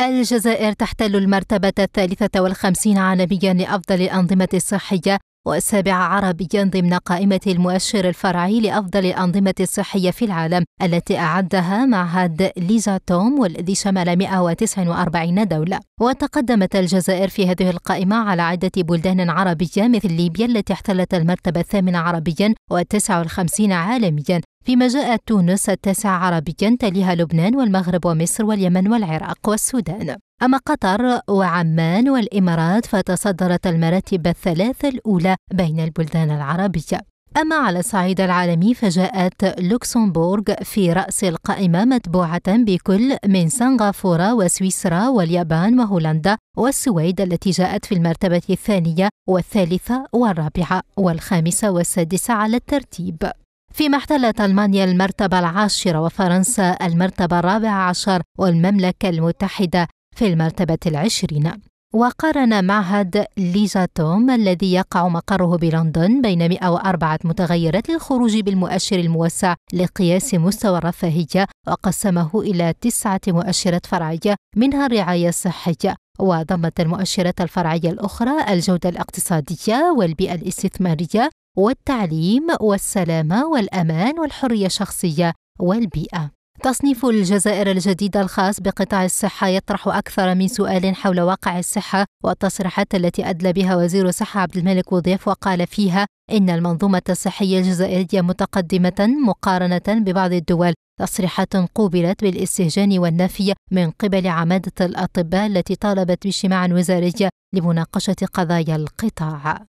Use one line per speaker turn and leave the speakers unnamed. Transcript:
الجزائر تحتل المرتبة الثالثة والخمسين عالميا لأفضل الأنظمة الصحية والسابعة عربيا ضمن قائمة المؤشر الفرعي لأفضل الأنظمة الصحية في العالم التي أعدها معهد ليزاتوم والذي شمل 149 دولة وتقدمت الجزائر في هذه القائمة على عدة بلدان عربية مثل ليبيا التي احتلت المرتبة الثامنة عربيا والتسعة والخمسين عالميا فيما جاءت تونس التاسعة عربيا تليها لبنان والمغرب ومصر واليمن والعراق والسودان أما قطر وعمان والإمارات فتصدرت المراتب الثلاثة الأولى بين البلدان العربية أما على الصعيد العالمي فجاءت لوكسمبورغ في رأس القائمة متبوعة بكل من سنغافورة وسويسرا واليابان وهولندا والسويد التي جاءت في المرتبة الثانية والثالثة والرابعة والخامسة والسادسة على الترتيب فيما احتلت ألمانيا المرتبة العاشرة وفرنسا المرتبة الرابعة عشر والمملكة المتحدة في المرتبة العشرين وقارن معهد ليزاتوم الذي يقع مقره بلندن بين 104 متغيرات للخروج بالمؤشر الموسع لقياس مستوى الرفاهية وقسمه إلى تسعة مؤشرات فرعية منها الرعاية الصحية وضمت المؤشرات الفرعية الأخرى الجودة الاقتصادية والبيئة الاستثمارية والتعليم والسلامة والأمان والحرية الشخصية والبيئة تصنيف الجزائر الجديد الخاص بقطاع الصحة يطرح أكثر من سؤال حول واقع الصحة والتصريحات التي أدلى بها وزير الصحة عبد الملك وضيف وقال فيها إن المنظومة الصحية الجزائرية متقدمة مقارنة ببعض الدول تصريحات قوبلت بالاستهجان والنفي من قبل عمادة الأطباء التي طالبت باجتماع وزاري لمناقشة قضايا القطاع